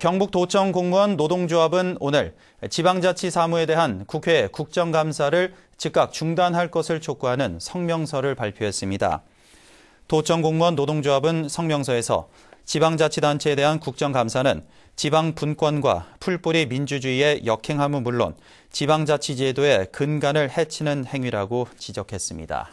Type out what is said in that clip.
경북도청 공무원 노동조합은 오늘 지방자치 사무에 대한 국회 국정감사를 즉각 중단할 것을 촉구하는 성명서를 발표했습니다. 도청 공무원 노동조합은 성명서에서 지방자치단체에 대한 국정감사는 지방 분권과 풀뿌리 민주주의의 역행함은 물론 지방자치제도의 근간을 해치는 행위라고 지적했습니다.